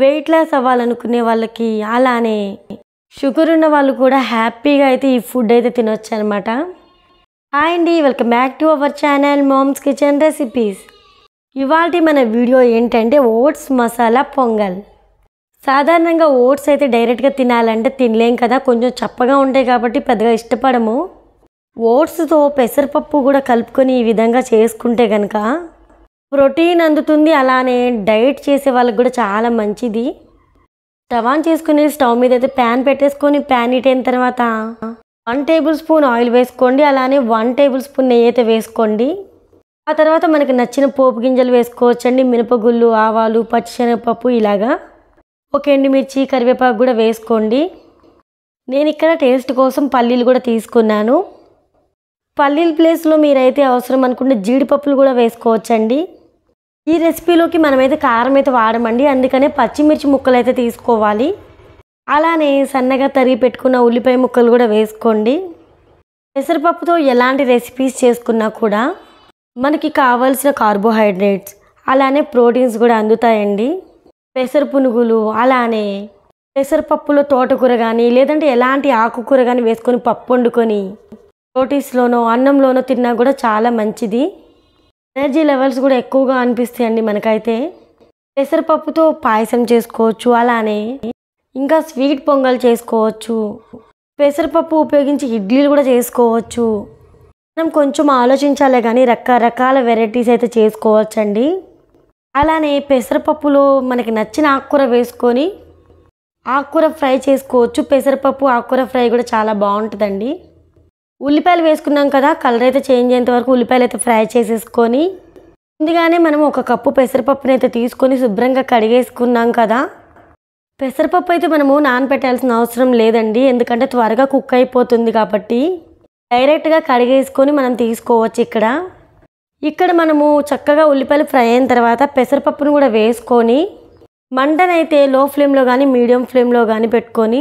weight loss అవ్వాలనుకునే వాళ్ళకి అలానే sugar ఉన్న వాళ్ళు కూడా హ్యాపీగా అయితే ఈ ఫుడ్ అయితే తినొచ్చు అనమాట హాయ్ అండి welcome back to our channel moms kitchen recipes ఇవాళ మన వీడియో ఏంటంటే ఓట్స్ మసాలా పొంగల్ సాధారణంగా ఓట్స్ అయితే డైరెక్ట్గా తినాలంటే తినలేం కదా కొంచెం చప్పగా ఉంటాయి కాబట్టి పెద్దగా ఇష్టపడము ఓట్స్తో పెసరపప్పు కూడా కలుపుకొని ఈ విధంగా చేసుకుంటే కనుక ప్రోటీన్ అందుతుంది అలానే డైట్ చేసే వాళ్ళకి కూడా చాలా మంచిది స్టవ్ చేసుకుని స్టవ్ మీద అయితే ప్యాన్ పెట్టేసుకొని ప్యాన్ హీట్ అయిన తర్వాత వన్ టేబుల్ స్పూన్ ఆయిల్ వేసుకోండి అలానే వన్ టేబుల్ స్పూన్ నెయ్యి అయితే వేసుకోండి ఆ తర్వాత మనకి నచ్చిన పోపు గింజలు వేసుకోవచ్చండి మినపగుళ్ళు ఆవాలు పచ్చిశనగపప్పు ఇలాగా ఒక అండి మిర్చి కరివేపాకు కూడా వేసుకోండి నేను ఇక్కడ టేస్ట్ కోసం పల్లీలు కూడా తీసుకున్నాను పల్లీల ప్లేస్లో మీరైతే అవసరం అనుకుంటే జీడిపప్పులు కూడా వేసుకోవచ్చండి ఈ రెసిపీలోకి మనమైతే కారం అయితే వాడమండి అందుకనే పచ్చిమిర్చి ముక్కలు అయితే తీసుకోవాలి అలానే సన్నగా తరిగి పెట్టుకున్న ఉల్లిపాయ ముక్కలు కూడా వేసుకోండి పెసరపప్పుతో ఎలాంటి రెసిపీస్ చేసుకున్నా కూడా మనకి కావాల్సిన కార్బోహైడ్రేట్స్ అలానే ప్రోటీన్స్ కూడా అందుతాయండి పెసర పునుగులు అలానే పెసరపప్పులో తోటకూర కానీ లేదంటే ఎలాంటి ఆకుకూర కానీ వేసుకొని పప్పు వండుకొని రోటీస్లోనో అన్నంలోనో తిన్నా కూడా చాలా మంచిది ఎనర్జీ లెవెల్స్ కూడా ఎక్కువగా అనిపిస్తాయండి మనకైతే పెసరపప్పుతో పాయసం చేసుకోవచ్చు అలానే ఇంకా స్వీట్ పొంగల్ చేసుకోవచ్చు పెసరపప్పు ఉపయోగించి ఇడ్లీలు కూడా చేసుకోవచ్చు మనం కొంచెం ఆలోచించాలే కానీ రకరకాల వెరైటీస్ అయితే చేసుకోవచ్చండి అలానే పెసరపప్పులో మనకి నచ్చిన ఆకుకూర వేసుకొని ఆకుకూర ఫ్రై చేసుకోవచ్చు పెసరపప్పు ఆకుకూర ఫ్రై కూడా చాలా బాగుంటుందండి ఉల్లిపాయలు వేసుకున్నాం కదా కలర్ అయితే చేంజ్ అయ్యేంత వరకు ఉల్లిపాయలు అయితే ఫ్రై చేసేసుకొని ముందుగానే మనం ఒక కప్పు పెసరపప్పుని అయితే తీసుకొని శుభ్రంగా కడిగేసుకున్నాం కదా పెసరపప్పు అయితే మనము నానబెట్టాల్సిన అవసరం లేదండి ఎందుకంటే త్వరగా కుక్ అయిపోతుంది కాబట్టి డైరెక్ట్గా కడిగేసుకొని మనం తీసుకోవచ్చు ఇక్కడ ఇక్కడ మనము చక్కగా ఉల్లిపాయలు ఫ్రై అయిన తర్వాత పెసరపప్పును కూడా వేసుకొని మంటనైతే లో ఫ్లేమ్లో కానీ మీడియం ఫ్లేమ్లో కానీ పెట్టుకొని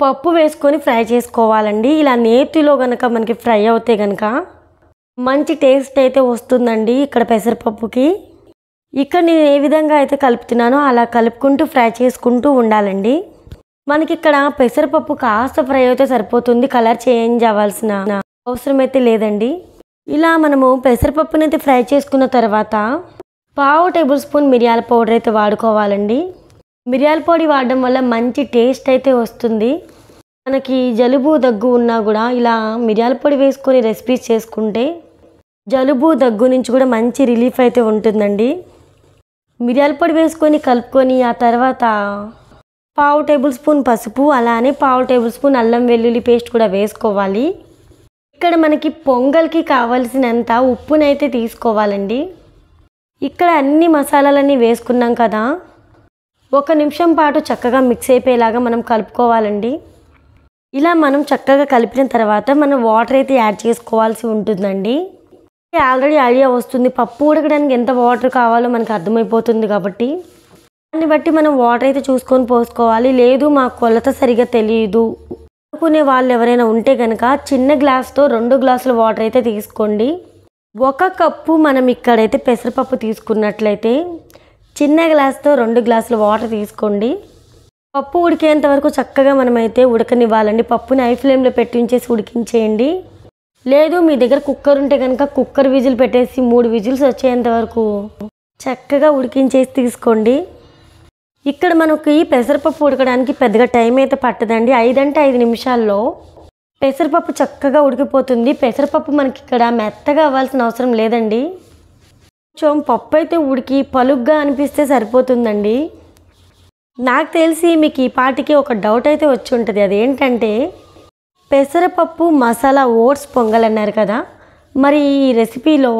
పప్పు వేసుకొని ఫ్రై చేసుకోవాలండి ఇలా నేతిలో కనుక మనకి ఫ్రై అవుతే కనుక మంచి టేస్ట్ అయితే వస్తుందండి ఇక్కడ పెసరపప్పుకి ఇక్కడ నేను ఏ విధంగా అయితే కలుపుతున్నానో అలా కలుపుకుంటూ ఫ్రై చేసుకుంటూ ఉండాలండి మనకి ఇక్కడ పెసరపప్పు కాస్త ఫ్రై అయితే సరిపోతుంది కలర్ చేంజ్ అవ్వాల్సిన అవసరం అయితే లేదండి ఇలా మనము పెసరపప్పునైతే ఫ్రై చేసుకున్న తర్వాత పావు టేబుల్ స్పూన్ మిరియాల పౌడర్ అయితే వాడుకోవాలండి మిరియాల పొడి వాడడం వల్ల మంచి టేస్ట్ అయితే వస్తుంది మనకి జలుబు దగ్గు ఉన్నా కూడా ఇలా మిరియాల పొడి వేసుకొని రెసిపీస్ చేసుకుంటే జలుబు దగ్గు నుంచి కూడా మంచి రిలీఫ్ అయితే ఉంటుందండి మిరియాల పొడి వేసుకొని కలుపుకొని ఆ తర్వాత పావు టేబుల్ స్పూన్ పసుపు అలానే పావు టేబుల్ స్పూన్ అల్లం వెల్లుల్లి పేస్ట్ కూడా వేసుకోవాలి ఇక్కడ మనకి పొంగల్కి కావలసినంత ఉప్పునైతే తీసుకోవాలండి ఇక్కడ అన్ని మసాలాలన్నీ వేసుకున్నాం కదా ఒక నిమిషం పాటు చక్కగా మిక్స్ అయిపోయేలాగా మనం కలుపుకోవాలండి ఇలా మనం చక్కగా కలిపిన తర్వాత మనం వాటర్ అయితే యాడ్ చేసుకోవాల్సి ఉంటుందండి ఆల్రెడీ ఐడియా వస్తుంది పప్పు ఉడకడానికి ఎంత వాటర్ కావాలో మనకు అర్థమైపోతుంది కాబట్టి దాన్ని బట్టి మనం వాటర్ అయితే చూసుకొని పోసుకోవాలి లేదు మా కొలత సరిగా తెలియదు అనుకునే వాళ్ళు ఎవరైనా ఉంటే కనుక చిన్న గ్లాస్తో రెండు గ్లాసుల వాటర్ అయితే తీసుకోండి ఒక కప్పు మనం ఇక్కడైతే పెసరపప్పు తీసుకున్నట్లయితే చిన్న గ్లాస్తో రెండు గ్లాసులు వాటర్ తీసుకోండి పప్పు ఉడికేంత వరకు చక్కగా మనమైతే ఉడకనివ్వాలండి పప్పుని ఐ ఫ్లేమ్లో పెట్టించేసి ఉడికించేయండి లేదు మీ దగ్గర కుక్కర్ ఉంటే కనుక కుక్కర్ విజిల్ పెట్టేసి మూడు విజిల్స్ వచ్చేంత వరకు చక్కగా ఉడికించేసి తీసుకోండి ఇక్కడ మనకి పెసరపప్పు ఉడకడానికి పెద్దగా టైం అయితే పట్టదండి ఐదంటే ఐదు నిమిషాల్లో పెసరపప్పు చక్కగా ఉడికిపోతుంది పెసరపప్పు మనకి ఇక్కడ మెత్తగా అవ్వాల్సిన అవసరం లేదండి కొంచెం పప్పు అయితే ఉడికి పలుగ్గా అనిపిస్తే సరిపోతుందండి నాకు తెలిసి మీకు ఈ పాటికి ఒక డౌట్ అయితే వచ్చి ఉంటుంది అదేంటంటే పెసరపప్పు మసాలా ఓట్స్ పొంగల్ అన్నారు కదా మరి ఈ రెసిపీలో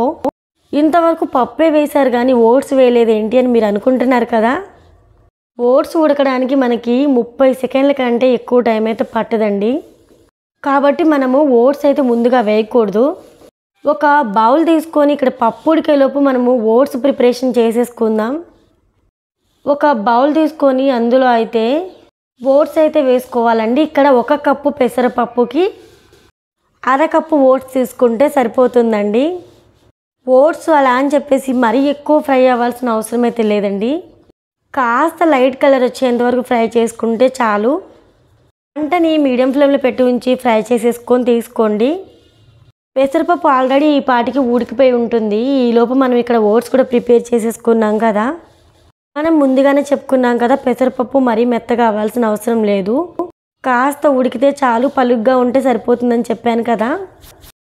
ఇంతవరకు పప్పే వేశారు కానీ ఓట్స్ వేయలేదు ఏంటి అని మీరు అనుకుంటున్నారు కదా ఓట్స్ ఉడకడానికి మనకి ముప్పై సెకండ్ల కంటే ఎక్కువ టైం అయితే పట్టదండి కాబట్టి మనము ఓట్స్ అయితే ముందుగా వేయకూడదు ఒక బౌల్ తీసుకొని ఇక్కడ పప్పు ఉడికేలోపు మనము ఓట్స్ ప్రిపరేషన్ చేసేసుకుందాం ఒక బౌల్ తీసుకొని అందులో అయితే ఓట్స్ అయితే వేసుకోవాలండి ఇక్కడ ఒక కప్పు పెసరపప్పుకి అరకప్పు ఓట్స్ తీసుకుంటే సరిపోతుందండి ఓట్స్ అలా అని చెప్పేసి మరీ ఎక్కువ ఫ్రై అవ్వాల్సిన అవసరం అయితే లేదండి కాస్త లైట్ కలర్ వచ్చేంత వరకు ఫ్రై చేసుకుంటే చాలు పంటని మీడియం ఫ్లేమ్లో పెట్టి ఉంచి ఫ్రై చేసేసుకొని తీసుకోండి పెసరపప్పు ఆల్రెడీ ఈ పాటికి ఉడికిపోయి ఉంటుంది ఈలోపు మనం ఇక్కడ ఓట్స్ కూడా ప్రిపేర్ చేసేసుకున్నాం కదా మనం ముందుగానే చెప్పుకున్నాం కదా పెసరపప్పు మరీ మెత్తగా అవ్వాల్సిన అవసరం లేదు కాస్త ఉడికితే చాలు పలుగ్గా ఉంటే సరిపోతుందని చెప్పాను కదా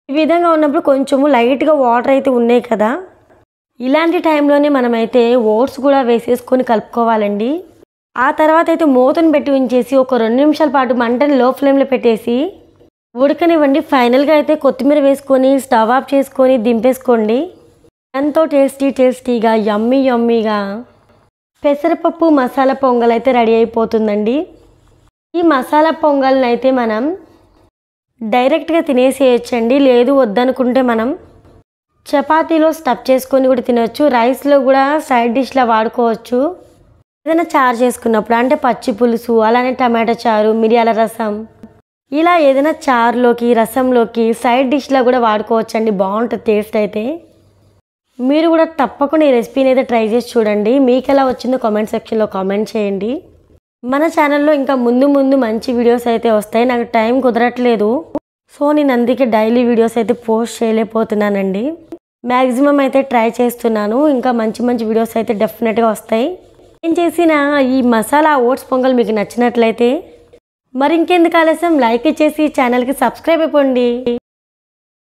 ఈ విధంగా ఉన్నప్పుడు కొంచెము లైట్గా వాటర్ అయితే ఉన్నాయి కదా ఇలాంటి టైంలోనే మనమైతే ఓట్స్ కూడా వేసేసుకొని కలుపుకోవాలండి ఆ తర్వాత అయితే మూతను పెట్టి ఉంచేసి ఒక రెండు నిమిషాల పాటు మంటని లో ఫ్లేమ్లో పెట్టేసి ఉడకనివ్వండి ఫైనల్గా అయితే కొత్తిమీర వేసుకొని స్టవ్ ఆఫ్ చేసుకొని దింపేసుకోండి ఎంతో టేస్టీ టేస్టీగా యమ్మీ యమ్మీగా పెసరపప్పు మసాలా పొంగల్ అయితే రెడీ అయిపోతుందండి ఈ మసాలా పొంగల్ని అయితే మనం డైరెక్ట్గా తినేసేయచ్చండి లేదు వద్దనుకుంటే మనం చపాతీలో స్టఫ్ చేసుకొని కూడా తినవచ్చు రైస్లో కూడా సైడ్ డిష్లా వాడుకోవచ్చు ఏదైనా చారు చేసుకున్నప్పుడు అంటే పచ్చి పులుసు అలానే టమాటా చారు మిరియాల రసం ఇలా ఏదైనా చారులోకి రసంలోకి సైడ్ డిష్లో కూడా వాడుకోవచ్చండి బాగుంటుంది టేస్ట్ అయితే మీరు కూడా తప్పకుండా ఈ రెసిపీని అయితే ట్రై చేసి చూడండి మీకు ఎలా వచ్చిందో కామెంట్ సెక్షన్లో కామెంట్ చేయండి మన ఛానల్లో ఇంకా ముందు ముందు మంచి వీడియోస్ అయితే వస్తాయి నాకు టైం కుదరట్లేదు సో నేను అందుకే డైలీ వీడియోస్ అయితే పోస్ట్ చేయలేకపోతున్నానండి మ్యాక్సిమం అయితే ట్రై చేస్తున్నాను ఇంకా మంచి మంచి వీడియోస్ అయితే డెఫినెట్గా వస్తాయి ఏం చేసిన ఈ మసాలా ఓట్స్ పొంగల్ మీకు నచ్చినట్లయితే మరింకెందుకు ఆలస్యం లైక్ ఇచ్చేసి ఛానల్కి సబ్స్క్రైబ్ అయిపోండి